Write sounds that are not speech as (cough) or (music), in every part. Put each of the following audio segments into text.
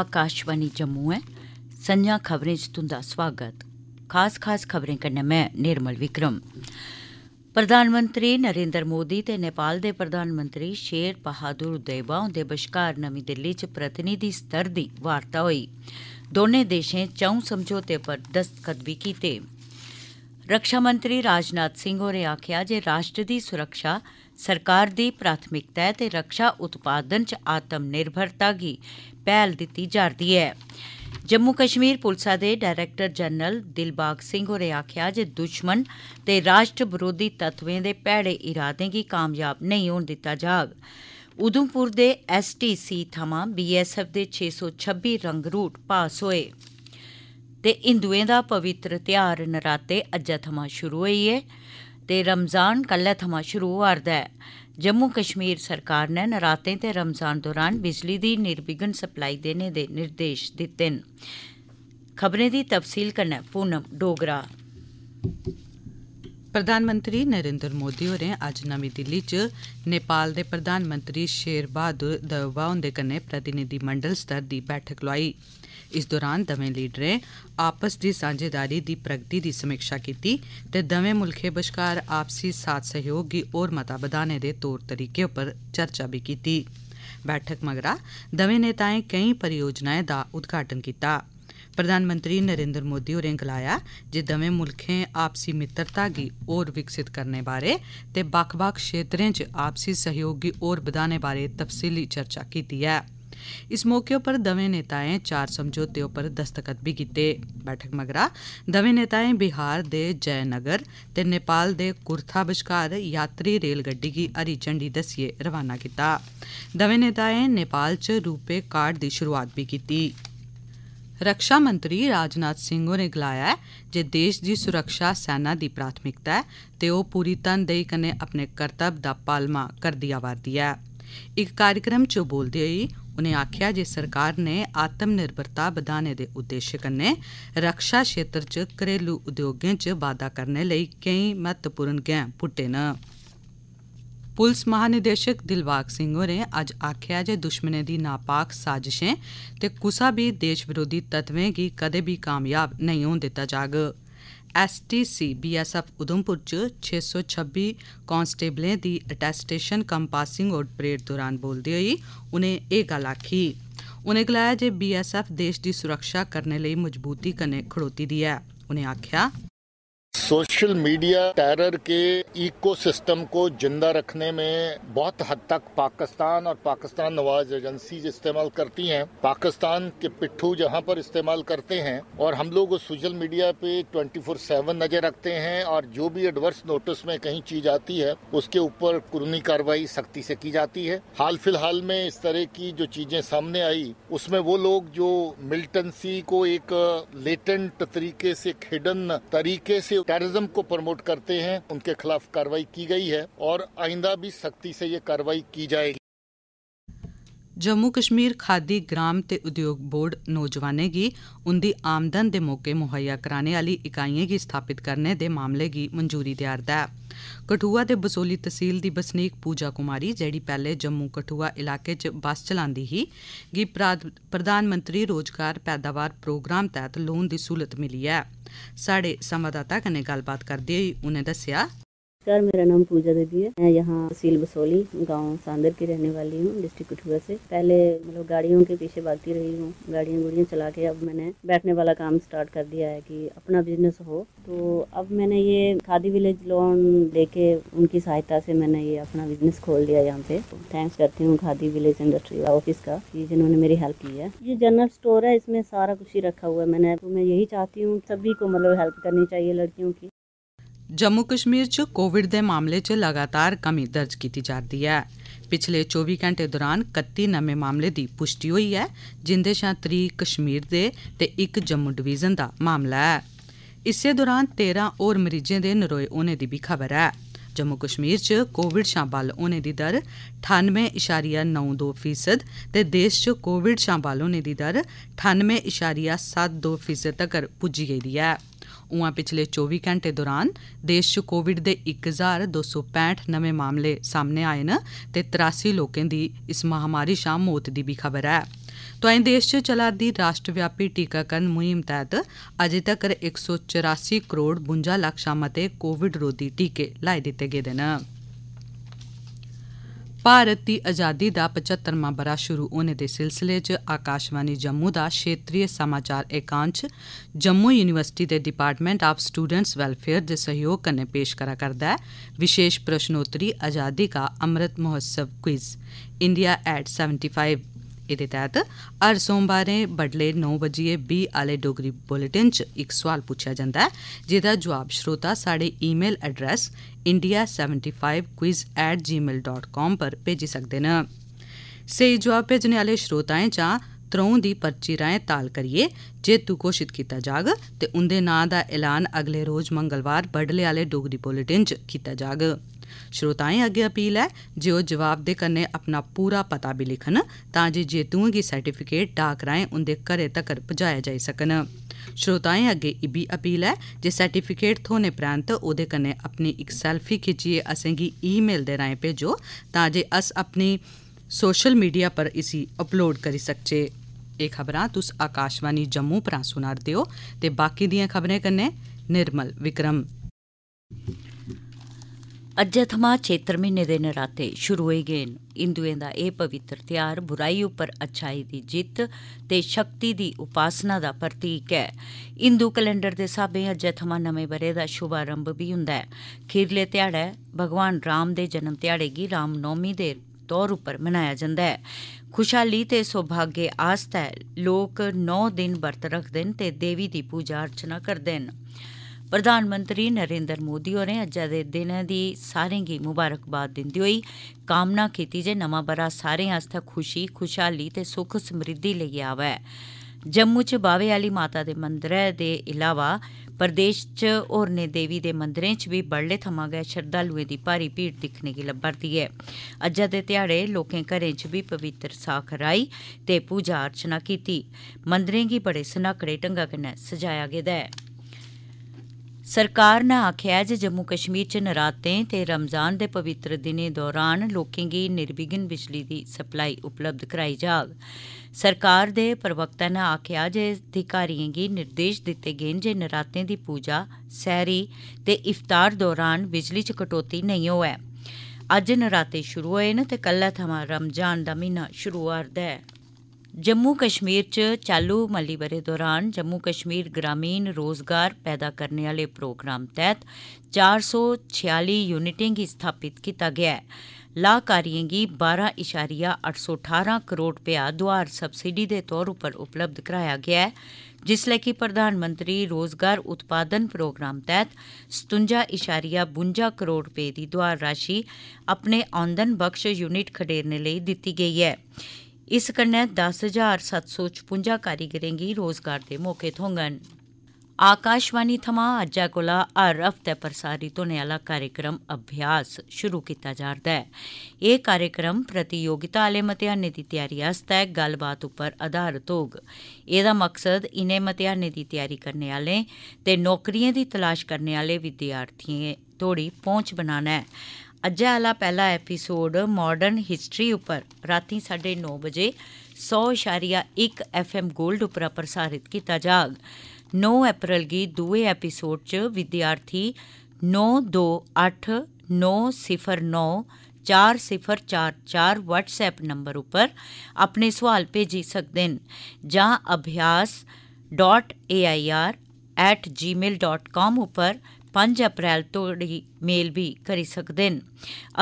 आकाशवाणी जम्मू ऐ संझा खबरें च तुंदा स्वागत खास खास खबरें कन्नै में निर्मल विक्रम प्रधानमंत्री नरेंद्र मोदी ते नेपाल दे प्रधानमंत्री शेर बहादुर देबा हुंदे बश्कार नमीं दिल्ली च प्रतिनिधि स्तर दी वार्ता होई दौनें देशें च'ऊं समझौते पर दस्तखत बी कीते रक्षा मंत्री राजनाथ सिंह होरें आखेआ जे राष्ट्र दी सुरक्षा सरकार दी प्राथमिकता ऐ ते रक्षा उत्पादन च आत्मनिर्भरता गी ਪਹਿਲ ਦਿੱਤੀ ਜਾਂਦੀ ਹੈ ਜੰਮੂ ਕਸ਼ਮੀਰ ਪੁਲਿਸ ਦੇ ਡਾਇਰੈਕਟਰ ਜਨਰਲ ਦਿਲਬਾਗ ਸਿੰਘ ਹੋਰੇ ਆਖਿਆ ਜੇ ਦੁਸ਼ਮਣ ਤੇ ਰਾਸ਼ਟਰ ਵਿਰੋਧੀ ਤੱਤਵੇਂ ਦੇ ਭੈੜੇ ਇਰਾਦੇ ਕੀ ਕਾਮਯਾਬ ਨਹੀਂ ਹੋਣ ਦਿੱਤਾ ਜਾਗ ਉਦਮਪੁਰ ਦੇ ਐਸਟੀਸੀ ਥਾਮਾ ਬੀਐਸਐਫ ਦੇ 626 ਰੰਗ ਰੂਟ ਪਾਸ ਹੋਏ ਤੇ ਹਿੰਦੂਆਂ ਦਾ ਪਵਿੱਤਰ ਤਿਹਾਰ ਨਰਾਤੇ ਅੱਜ ਥਮਾ ਸ਼ੁਰੂ ਹੋਈ ਹੈ ਤੇ ਰਮਜ਼ਾਨ ਕੱਲ੍ਹ ਥਮਾ ਸ਼ੁਰੂ ਹੋ ਰਿਹਾ ਹੈ ਜੰਮੂ ਕਸ਼ਮੀਰ ਸਰਕਾਰ ਨੇ ਨਰਾਤੇ ਤੇ ਰਮਜ਼ਾਨ ਦੌਰਾਨ ਬਿਜਲੀ ਦੀ ਨਿਰਵਿਘਨ ਸਪਲਾਈ ਦੇਣੇ ਦੇ ਨਿਰਦੇਸ਼ ਦਿੱਤੇ ਹਨ ਖਬਰੇ ਦੀ ਤਫਸੀਲ ਕਰਨਾ ਪੂਨਮ ਡੋਗਰਾ ਪ੍ਰਧਾਨ ਮੰਤਰੀ ਨਰਿੰਦਰ ਮੋਦੀ ਹੋਰੇ ਅੱਜ ਨਵੀਂ ਦਿੱਲੀ 'ਚ ਨੇਪਾਲ ਦੇ ਪ੍ਰਧਾਨ ਮੰਤਰੀ ਸ਼ੇਰ ਬਹਾਦਰ ਦਵਾਉਂ ਦੇ ਕੰਨੇ ਪ੍ਰਤੀਨਿਧੀ ਮੰਡਲ ਸਤਰ ਦੀ ਬੈਠਕ ਲਵਾਈ ਇਸ ਦੌਰਾਨ ਦੋਵੇਂ ਲੀਡਰਾਂ ਆਪਸ ਦੀ ਸਾਂਝੇਦਾਰੀ ਦੀ ਪ੍ਰਗਤੀ ਦੀ ਸਮੀਖਿਆ ਕੀਤੀ ਤੇ ਦੋਵੇਂ ਮੁਲਕੇ ਬਸ਼ਕਾਰ ਆਪਸੀ ਸਾਥ ਸਹਿਯੋਗ ਦੀ ਹੋਰ ਮਤਾ ਵਧਾਣੇ ਦੇ ਤੌਰ ਤਰੀਕੇ ਉੱਪਰ ਚਰਚਾ ਵੀ ਕੀਤੀ ਬੈਠਕ ਮਗਰਾ ਦੋਵੇਂ ਨੇਤਾਏ ਕਈ ਪਰਿਯੋਜਨਾਵਾਂ ਦਾ ਉਦਘਾਟਨ ਕੀਤਾ ਪ੍ਰਧਾਨ ਮੰਤਰੀ ਨਰਿੰਦਰ ਮੋਦੀ ਹੋरें ਗਲਾਇਆ ਜੇ ਦਵੇਂ ਮੁਲਕੇ ਆਪਸੀ ਮਿੱਤਰਤਾ ਦੀ ਹੋਰ ਵਿਕਸਿਤ ਕਰਨੇ ਬਾਰੇ ਤੇ ਬਖ-ਬਖ ਖੇਤਰਾਂ 'ਚ ਆਪਸੀ ਸਹਿਯੋਗ ਦੀ ਹੋਰ बधाने ਬਾਰੇ ਤਫਸੀਲੀ ਚਰਚਾ ਕੀਤੀ ਹੈ इस मौके उप्पर दवें नेताएं चार समझौते उप्पर दस्तखत बी कीते बैठक मगरा दवें नेताएं बिहार दे जयनगर ते नेपाल दे कुर्था बश्कार यात्री रेलगड्डी गी हरी झंडी दस्सियै रवाना कीता दवें नेताएं नेपाल च रूपे कार्ड दी शुरूआत बी कीती रक्षा मंत्री राजनाथ सिंह होरें गलाया ऐ जे देश दी सुरक्षा सेना दी प्राथमिकता ऐ ते ओह् पूरी तनदेही कन्नै अपने करतब दा पालमा करदी आवा'रदी ऐ इक कार्यक्रम च बोलदे होई उनें आखेआ जे सरकार नै आत्म निर्भरता बधाने दे उद्देश्य कन्नै रक्षा क्षेत्र च घरेलू उद्योगें च बाद्दा करने लेई केई महत्वपूर्ण गैंह पुट्टे न पुलस महानिदेशक दिलबाग सिंह होरें अज्ज आखेआ जे दुश्मनें दी नापाक साजिशें ते कुसा बी देश विरोधी तत्वें गी कदें बी कामयाब नेईं होन दित्ता जाग ਐਸਟੀਸੀ ਬੀਐਸਐਫ ਉਧਮਪੁਰ ਚ 626 ਕਨਸਟੇਬਲਾਂ ਦੀ attestation cum passing out parade ਦੌਰਾਨ ਬੋਲਦੇ ਹੋਏ ਉਹਨੇ ਇਹ ਗੱਲ ਆਖੀ ਉਹਨੇ ਗਲਾਇਆ ਜੇ ਬੀਐਸਐਫ ਦੇਸ਼ ਦੀ ਸੁਰੱਖਿਆ ਕਰਨ ਲਈ ਮਜ਼ਬੂਤੀ ਕਨੇ ਖੜੋਤੀ ਦੀ ਹੈ ਉਹਨੇ ਆਖਿਆ सोशल मीडिया टेरर के इकोसिस्टम को जिंदा रखने में बहुत हद तक पाकिस्तान और पाकिस्तान नवाज एजेंसी इस्तेमाल करती हैं पाकिस्तान के पिट्ठू जहां पर इस्तेमाल करते हैं और हम लोग उस सोशल मीडिया पे 24/7 नज़र रखते हैं और जो भी एडवर्स नोटिस में कहीं चीज आती है उसके ऊपर कुरनी कार्रवाई सख्ती से की जाती है हाल फिलहाल में इस तरह की जो चीज़ें सामने आई उसमें वो लोग जो मिल्टनसी को एक लेटेंट तरीके से खिडन तरीके से टेररिज्म को प्रमोट करते हैं उनके खिलाफ कार्रवाई की गई है और आइंदा भी सख्ती से ये कार्रवाई की जाएगी ਜੰਮੂ ਕਸ਼ਮੀਰ ਖਾਦੀ ਗ੍ਰਾਮ ਤੇ ਉਦਯੋਗ ਬੋਰਡ ਨੌਜਵਾਨੇ ਦੀ ਉੰਦੀ ਆਮਦਨ ਦੇ ਮੌਕੇ ਮੁਹੱਈਆ ਕਰਾਣੇ ਵਾਲੀ ਇਕਾਈਆਂ ਗੀ ਸਥਾਪਿਤ ਕਰਨੇ ਦੇ ਮਾਮਲੇ ਗੀ ਮਨਜ਼ੂਰੀ ਦਿਆਰਦਾ ਹੈ ਕਠੂਆ ਦੇ ਬਸੋਲੀ ਤਹਿਸੀਲ ਦੀ ਬਸਨੀਕ ਪੂਜਾ ਕੁਮਾਰੀ ਜਿਹੜੀ ਪਹਿਲੇ ਜੰਮੂ ਕਠੂਆ ਇਲਾਕੇ 'ਚ ਬੱਸ ਚਲਾਉਂਦੀ ਸੀ ਗੀ ਪ੍ਰਧਾਨ ਮੰਤਰੀ ਰੋਜ਼ਗਾਰ ਪੈਦਾਵਾਰ ਪ੍ਰੋਗਰਾਮ ਤਹਿਤ ਲੋਨ ਦੀ ਸਹੂਲਤ ਮਿਲੀ ਹੈ ਸਾਡੇ ਸੰਵਾਦਦਾਤਾ ਕਨੇ ਗੱਲਬਾਤ ਕਰਦੇ ਹੋਏ ਉਹਨੇ ਦੱਸਿਆ नमस्कार मेरा नाम पूजा देवी है मैं यहाँ सील बसोली गांव सांदर की रहने वाली हूँ डिस्ट्रिक्ट कठुआ से पहले मतलब गाड़ियों के पीछे भागती रही हूँ गाड़ियाँ गुड़ियाँ चला के अब मैंने बैठने वाला काम स्टार्ट कर दिया है कि अपना बिजनेस हो तो अब मैंने ये खादी विलेज लोन लेके उनकी सहायता से मैंने ये अपना बिजनेस खोल दिया यहाँ पे थैंक्स तो करती हूँ खादी विलेज इंडस्ट्री ऑफिस का जिन्होंने मेरी हेल्प की है ये जनरल स्टोर है इसमें सारा कुछ ही रखा हुआ है मैंने तो मैं यही चाहती हूँ सभी को मतलब हेल्प करनी चाहिए लड़कियों की ਜੰਮੂ ਕਸ਼ਮੀਰ 'ਚ ਕੋਵਿਡ ਦੇ ਮਾਮਲੇ 'ਚ ਲਗਾਤਾਰ ਕਮੀ ਦਰਜ ਕੀਤੀ ਜਾਂਦੀ ਹੈ ਪਿਛਲੇ 24 ਘੰਟੇ ਦੌਰਾਨ 31 ਨਵੇਂ ਮਾਮਲੇ ਦੀ ਪੁਸ਼ਟੀ ਹੋਈ ਹੈ ਜਿੰਦੇ ਸ਼ਾਂ 3 ਕਸ਼ਮੀਰ ਦੇ ਤੇ ਇੱਕ ਜੰਮੂ ਡਿਵੀਜ਼ਨ ਦਾ ਮਾਮਲਾ ਹੈ ਇਸੇ ਦੌਰਾਨ 13 ਹੋਰ ਮਰੀਜ਼ਾਂ ਦੇ ਨਰੋਏ ਹੋਣੇ ਦੀ ਵੀ ਖਬਰ ਹੈ ਜੰਮੂ ਕਸ਼ਮੀਰ 'ਚ ਕੋਵਿਡ ਸ਼ਾਂਬਲ ਹੋਣੇ ਦੀ ਦਰ 98.92% ਤੇ ਦੇਸ਼ 'ਚ ਕੋਵਿਡ ਸ਼ਾਂਬਲ ਹੋਣੇ ਦੀ ਦਰ 98.72% ਤੱਕ ਪੁੱਜੀ ਗਈ ਹੈ ਉਹਾਂ ਪਿਛਲੇ 24 ਘੰਟੇ ਦੌਰਾਨ ਦੇਸ਼ 'ਚ ਕੋਵਿਡ ਦੇ 1265 ਨਵੇਂ ਮਾਮਲੇ ਸਾਹਮਣੇ ਆਏ ਨੇ ਤੇ 83 ਲੋਕਾਂ ਦੀ ਇਸ ਮਹਾਮਾਰੀ ਸ਼ਾਮ ਮੌਤ ਦੀ ਵੀ ਖਬਰ ਹੈ ਤੋਏ ਦੇਸ਼ 'ਚ ਚਲਾਦੀ ਰਾਸ਼ਟਰਵਿਆਪੀ ਟੀਕਾਕਰਨ ਮੁਹਿੰਮ ਤਹਿਤ ਅਜੇ ਤੱਕ 184 ਕਰੋੜ 52 ਲੱਖ ਸ਼ਾਮਤੇ ਕੋਵਿਡ ਰੋਧੀ ਟੀਕੇ ਲਾਏ ਦਿੱਤੇ ਗਏ ਨੇ ਭਾਰਤ ਦੀ ਆਜ਼ਾਦੀ ਦਾ 75ਵਾਂ ਬਰਾ ਸ਼ੁਰੂ ਹੋਣ ਦੇ ਸਿਲਸਿਲੇ 'ਚ ਆਕਾਸ਼ਵਾਨੀ ਜੰਮੂ ਦਾ ਖੇਤਰੀ ਸਮਾਚਾਰ ਇਕਾਂਚ ਜੰਮੂ ਯੂਨੀਵਰਸਿਟੀ ਦੇ ਡਿਪਾਰਟਮੈਂਟ ਆਫ ਸਟੂਡੈਂਟਸ ਵੈਲਫੇਅਰ ਦੇ ਸਹਿਯੋਗ ਕਨੇ ਪੇਸ਼ ਕਰਾ ਕਰਦਾ ਹੈ ਵਿਸ਼ੇਸ਼ ਪ੍ਰਸ਼ਨੋਤਰੀ ਆਜ਼ਾਦੀ ਦਾ ਅੰਮ੍ਰਿਤ ਮਹੋਤਸਵ ਕੁਇਜ਼ ਇੰਡੀਆ ਐਟ 75 एह्दे तैह्त हर सोमवारें बड्डलै नौ बज्जियै बीह् आह्ले डोगरी बुलेटिन च इक सोआल पुच्छेआ जंदा ऐ जेह्दा जोआब श्रोता स्हाड़े email address India seventy five quiz at gmail dot com पर भेजी सकदे न सेई जोआब भेजने आह्ले श्रोताएं चा त्रऊं दी पर्ची राएं ताल करियै जेत्तू घोषित कीता जाग ते उंदे नां दा ऐलान अगले रोज मंगलवार बड्डलै आह्ले डोगरी बुलेटिन च कीता जाग श्रोताएं अग्गे अपील ऐ जे ओह् जवाब दे कन्नै अपना पूरा पता भी लिखन तां जे जेतुएं गी सर्टिफिकेट डाक राएं उंदे घरै तक्कर पजाया जाई सकन श्रोताएं अग्गे इब्बी अपील ऐ जे सर्टिफिकेट थ्होने परैंत ओह्दे कन्नै अपनी इक सैल्फी खिच्चियै असेंगी ईमेल मेल दे राएं भेजो तां जे अस अपनी सोशल मीडिया पर इसी अपलोड करी सकचै एह् खबरां तुस आकाशवाणी जम्मू परा सुना'रदे ओ ते बाकी दिएं खबरें कन्नै निर्मल विक्रम ਅੱਜੇ ਥਮਾ ਚੇਤਰ ਮਹੀਨੇ ਦੇ ਨਰਾਤੇ ਸ਼ੁਰੂ ਹੋਏ ਗਏ ਹਿੰਦੂਆਂ ਦਾ ਇਹ ਪਵਿੱਤਰ ਤਿਉਹਾਰ ਬੁਰਾਈ ਉੱਪਰ ਅਛਾਈ ਦੀ ਜਿੱਤ ਤੇ ਸ਼ਕਤੀ ਦੀ ਉਪਾਸਨਾ ਦਾ ਪ੍ਰਤੀਕ ਹੈ ਇੰਦੂ ਕੈਲੰਡਰ ਦੇ ਸਾਬੇ ਅੱਜੇ ਥਮਾ ਨਵੇਂ ਬਰੇ ਦਾ ਸ਼ੁਭ ਆਰੰਭ ਵੀ ਹੁੰਦਾ ਹੈ ਖੀਰਲੇ ਤਿਹਾੜਾ ਭਗਵਾਨ ਰਾਮ ਦੇ ਜਨਮ ਤਿਹਾੜੇ ਦੀ ਰਾਮ ਨੌਮੀ ਦੇ ਤੌਰ ਉੱਪਰ ਮਨਾਇਆ ਜਾਂਦਾ ਹੈ ਖੁਸ਼ਹਾਲੀ ਤੇ ਸੁਭਾਗੇ ਆਸਤਾ ਲੋਕ 9 ਦਿਨ ਵਰਤ ਰੱਖਦੇ ਨੇ ਤੇ ਦੇਵੀ ਦੀ ਪੂਜਾ ਅਰਚਨਾ ਕਰਦੇ ਨੇ ਪ੍ਰਧਾਨ ਮੰਤਰੀ ਨਰਿੰਦਰ ਮੋਦੀ ਹੋਰੇ ਅੱਜ ਦੇ ਦਿਨਾਂ ਦੀ ਸਾਰਿਆਂ ਦੀ ਮੁਬਾਰਕਬਾਦ ਦਿੰਦੀ ਹੋਈ ਕਾਮਨਾ ਕੀਤੀ ਜੇ ਨਵਾਂ ਬਰਾ ਸਾਰੇ ਆਸਤਾ ਖੁਸ਼ੀ ਖੁਸ਼ਹਾਲੀ ਤੇ ਸੁਖ ਸਮ੍ਰਿੱਧੀ ਲਈ ਆਵੇ ਜੰਮੂ ਚ ਬਾਵੇ ਵਾਲੀ ਮਾਤਾ ਦੇ ਮੰਦਰ ਦੇ ਇਲਾਵਾ ਪ੍ਰਦੇਸ਼ ਚ ਹੋਰਨੇ ਦੇਵੀ ਦੇ ਮੰਦਰਾਂ ਚ ਵੀ ਬੜਲੇ ਥਮਾ ਗਏ ਸ਼ਰਧਾਲੂਏ ਦੀ ਭਾਰੀ ਭੀੜ ਦਿਖਣੇ ਕੀ ਲੱਭਰਦੀ ਹੈ ਅੱਜ ਦੇ ਤਿਹਾੜੇ ਲੋਕਾਂ ਘਰੇ ਚ ਵੀ ਪਵਿੱਤਰ ਸਾਖ ਰਾਈ ਤੇ ਪੂਜਾ ਅਰਚਨਾ ਕੀਤੀ ਮੰਦਰਾਂ ਕੀ ਬੜੇ ਸਨਾਕੜੇ ਟੰਗਾ ਕਨੇ ਸਜਾਇਆ ਗਿਆ ਹੈ ਸਰਕਾਰ ਨੇ ਆਖਿਆ ਜੇ ਜੰਮੂ ਕਸ਼ਮੀਰ ਚ ਨਰਾਤੇ ਤੇ ਰਮਜ਼ਾਨ ਦੇ ਪਵਿੱਤਰ ਦਿਨੇ ਦੌਰਾਨ ਲੋਕਾਂ ਲਈ ਨਿਰਵਿਘਨ ਬਿਜਲੀ ਦੀ ਸਪਲਾਈ ਉਪਲਬਧ ਕਰਾਈ ਜਾਗ ਸਰਕਾਰ ਦੇ ਪ੍ਰਵਕਤਾ ਨੇ ਆਖਿਆ ਜੇ ਅਧਿਕਾਰੀਆਂ ਨੂੰ ਨਿਰਦੇਸ਼ ਦਿੱਤੇ ਗਏ ਜੇ ਨਰਾਤੇ ਦੀ ਪੂਜਾ ਸੈਰੀ ਤੇ ਇਫਤਾਰ ਦੌਰਾਨ ਬਿਜਲੀ ਚ ਕਟੌਤੀ ਨਹੀਂ ਹੋਇਆ ਅੱਜ ਨਰਾਤੇ ਸ਼ੁਰੂ ਹੋਏ ਨੇ ਤੇ ਕੱਲ੍ਹ ਤੋਂ ਰਮਜ਼ਾਨ ਦਾ ਮਹੀਨਾ ਸ਼ੁਰੂ ਹਾਰਦਾ ਹੈ ਜੰਮੂ ਕਸ਼ਮੀਰ 'ਚ ਚਾਲੂ ਮਾਲੀ ਬਰੇ ਦੌਰਾਨ ਜੰਮੂ ਕਸ਼ਮੀਰ ਗ੍ਰਾਮੀਣ ਰੋਜ਼ਗਾਰ ਪੈਦਾ ਕਰਨ ਵਾਲੇ ਪ੍ਰੋਗਰਾਮ ਤਹਿਤ 446 ਯੂਨਿਟਾਂ ਯੂਨਿਟਿੰਗ ਸਥਾਪਿਤ ਕੀਤਾ ਗਿਆ ਹੈ ਲਾਕਾਰੀਆਂ ਦੀ 12.818 ਕਰੋੜ ਰੁਪਇਆ ਦੁਆਰ ਸਬਸਿਡੀ ਦੇ ਤੌਰ ਉੱਪਰ ਉਪਲਬਧ ਕਰਾਇਆ ਗਿਆ ਹੈ ਜਿਸ ਲਈ ਕਿ ਪ੍ਰਧਾਨ ਮੰਤਰੀ ਰੋਜ਼ਗਾਰ ਉਤਪਾਦਨ ਪ੍ਰੋਗਰਾਮ ਤਹਿਤ 57.52 ਕਰੋੜ ਰੁਪਏ ਦੀ ਦੁਆਰ ਰਾਸ਼ੀ ਆਪਣੇ ਆਮਦਨ ਬਖਸ਼ ਯੂਨਿਟ ਖਡੇਰਨ ਲਈ ਦਿੱਤੀ ਗਈ ਹੈ ਇਸ ਕੰਨੇ 10756 ਕਾਰੀਗਰਾਂ ਗੀ ਰੋਜ਼ਗਾਰ ਦੇ ਮੌਕੇ ਥੋਂਗਨ ਆਕਾਸ਼ਵਾਨੀ ਥਮਾ ਅੱਜਾ ਕੋਲਾ ਹਰ ਹਫਤੇ ਪ੍ਰਸਾਰਿਤ ਨੇ ਵਾਲਾ ਕਾਰਜਕ੍ਰਮ ਅਭਿਆਸ ਸ਼ੁਰੂ ਕੀਤਾ ਜਾਂਦਾ ਹੈ ਇਹ ਕਾਰਜਕ੍ਰਮ ਪ੍ਰਤੀਯੋਗਿਤਾ ਵਾਲੇ ਮਤਿਆਨੇ ਦੀ ਤਿਆਰੀ ਹਸਤਾ ਗੱਲਬਾਤ ਉੱਪਰ ਆਧਾਰਿਤ ਹੋਗ ਇਹਦਾ ਮਕਸਦ ਇਨੇ ਮਤਿਆਨੇ ਦੀ ਤਿਆਰੀ ਕਰਨ ਵਾਲੇ ਤੇ ਨੌਕਰੀਆਂ ਦੀ ਤਲਾਸ਼ ਕਰਨ ਵਾਲੇ ਵਿਦਿਆਰਥੀਆਂ ਤੋੜੀ ਪਹੁੰਚ ਬਣਾਣਾ ਹੈ ਅੱਜ ਵਾਲਾ ਪਹਿਲਾ ਐਪੀਸੋਡ ਮਾਡਰਨ ਹਿਸਟਰੀ ਉੱਪਰ ਰਾਤੀ 9:30 ਵਜੇ 100.1 ਐਫਐਮ 골ਡ ਉੱਪਰ ਪ੍ਰਸਾਰਿਤ ਕੀਤਾ ਜਾਗ 9 ਅਪ੍ਰੈਲ ਦੀ ਦੂਏ ਐਪੀਸੋਡ 'ਚ ਵਿਦਿਆਰਥੀ 9289094044 WhatsApp ਨੰਬਰ ਉੱਪਰ ਆਪਣੇ ਸਵਾਲ ਭੇਜੀ ਸਕਦੇ ਨੇ ਜਾਂ abhyas.air@gmail.com ਉੱਪਰ 5 अप्रैल तोड़ी मेल बी करी सकदे न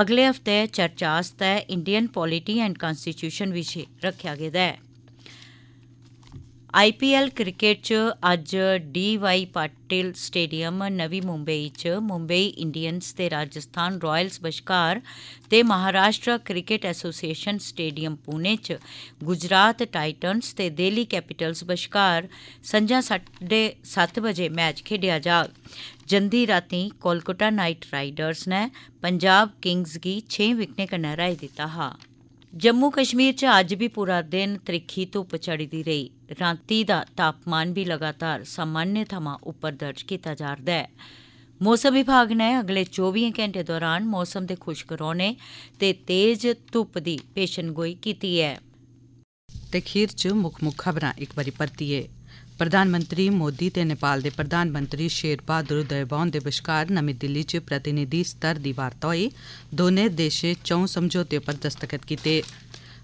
अगले हफ्ते चर्चा आस्तै इंडियन पालिटी एंड कांस्टीट्यूशन विशे रखेआ गेदा ऐ आईपीएल क्रिकेट च अज्ज D Y Patil stadium Navi Mumbai च मुंबई इंडियंस ते राजस्थान रायल्स बश्कार ते Maharashtra cricket association stadium Pune च गुजरात टाइटन्स ते दिल्ली कैपिटल्स बश्कार संझा साढे सत्त बजे मैच खेडेआ जाग ਜੰਦੀ ਰਾਤੀ ਕੋਲਕਾਤਾ ਨਾਈਟ ਰਾਈਡਰਸ ਨੇ ਪੰਜਾਬ ਕਿੰਗਸ ਦੀ 6 ਵਿਕਟੇ ਕਨਾ ਰਾਇ ਦਿੱਤਾ ਹਾ ਜੰਮੂ ਕਸ਼ਮੀਰ ਚ ਅੱਜ ਵੀ ਪੂਰਾ ਦਿਨ ਤ੍ਰਿਖੀ ਧੁੱਪ ਚੜੀਦੀ ਰਹੀ ਰਾਤੀ ਦਾ ਤਾਪਮਾਨ ਵੀ ਲਗਾਤਾਰ ਸਾਮਾਨਯ ਥਮਾ ਉੱਪਰ ਦਰਜ ਕੀਤਾ ਜਾ ਰਿਹਾ ਹੈ ਮੌਸਮ ਵਿਭਾਗ ਨੇ ਅਗਲੇ 24 ਘੰਟੇ ਦੌਰਾਨ ਮੌਸਮ ਦੇ ਖੁਸ਼ਕ ਰਹਿਣੇ ਤੇ ਤੇਜ਼ ਧੁੱਪ ਦੀ ਪੇਸ਼ੰਗੋਈ ਕੀਤੀ ਹੈ ਤੇ ਖੀਰ ਚ ਮੁੱਖ ਮੁੱਖ ਖਬਰਾਂ ਇੱਕ ਵਾਰੀ ਪਰਤੀਏ ਪ੍ਰਧਾਨ ਮੰਤਰੀ ਮੋਦੀ ਤੇ ਨੇਪਾਲ ਦੇ ਪ੍ਰਧਾਨ ਮੰਤਰੀ ਸ਼ੇਰ ਬਹਾਦਰ ਦਇਬੌਨ ਦੇ ਵਿਚਕਾਰ ਨਵੀਂ ਦਿੱਲੀ 'ਚ ਪ੍ਰਤੀਨਿਧੀ ਸਤਰ ਦੀ ਵਾਰਤਾ ਹੋਈ ਦੋਨੇ ਦੇਸ਼ੇ ਚੌਂ ਸਮਝੌਤੇ ਉੱਪਰ ਦਸਤਖਤ ਕੀਤੇ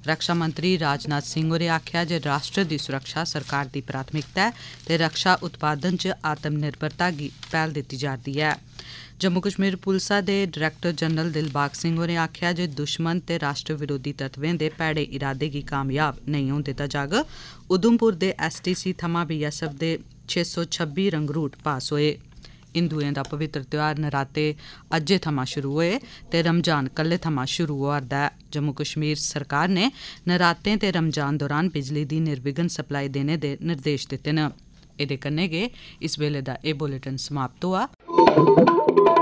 ਰੱਖਿਆ ਮੰਤਰੀ ਰਾਜਨਾਥ ਸਿੰਘ ਹੋਰੇ ਆਖਿਆ ਜੇ ਰਾਸ਼ਟਰ ਦੀ ਸੁਰੱਖਿਆ ਸਰਕਾਰ ਦੀ ਪ੍ਰਾਥਮਿਕਤਾ ਹੈ ਤੇ ਰੱਖਿਆ ਉਤਪਾਦਨ 'ਚ ਆਤਮ ਨਿਰਭਰਤਾ ਦੀ ਪਹਿਲ ਦਿੱਤੀ ਜਾਂਦੀ ਹੈ ਜੰਮੂ ਕਸ਼ਮੀਰ ਪੁਲਿਸ ਦੇ ਡਾਇਰੈਕਟਰ ਜਨਰਲ ਦਿਲਬਾਗ ਸਿੰਘ ਹੋਰੇ ਆਖਿਆ ਜੇ ਦੁਸ਼ਮਣ ਤੇ ਰਾਸ਼ਟਰ ਵਿਰੋਧੀ ਤੱਤਵਾਂ ਦੇ ਪੈੜੇ ਇਰਾਦੇ ਕੀ ਕਾਮਯਾਬ ਨਹੀਂ ਹੋਂ ਤਾਂ ਜਾਗ ਉਦਮਪੁਰ ਦੇ ਐਸਟੀਸੀ ਥਮਾ ਵੀ ਅਸਬ ਦੇ 626 ਰੰਗ ਰੂਟ ਪਾਸ ਹੋਏ ਇੰਦੂਆਂ ਦਾ ਪਵਿੱਤਰ ਤਿਉਹਾਰ ਨਰਾਤੇ ਅੱਜੇ ਥਮਾ ਸ਼ੁਰੂ ਹੋਏ ਤੇ ਰਮਜ਼ਾਨ ਕੱਲੇ ਥਮਾ ਸ਼ੁਰੂ ਹੋਰਦਾ ਜੰਮੂ ਕਸ਼ਮੀਰ ਸਰਕਾਰ ਨੇ ਨਰਾਤੇ ਤੇ ਰਮਜ਼ਾਨ ਦੌਰਾਨ ਬਿਜਲੀ ਦੀ ਨਿਰਵਿਘਨ ਸਪਲਾਈ ਦੇਣੇ ਦੇ ਨਿਰਦੇਸ਼ ਦਿੱਤੇ ਨੇ ਇਹਦੇ ਕੰਨੇ ਗਏ ਇਸ ਵੇਲੇ ਦਾ ਇਹ ਬੁਲੇਟਿਨ ਸਮਾਪਤ ਹੋਆ Thank (laughs) you.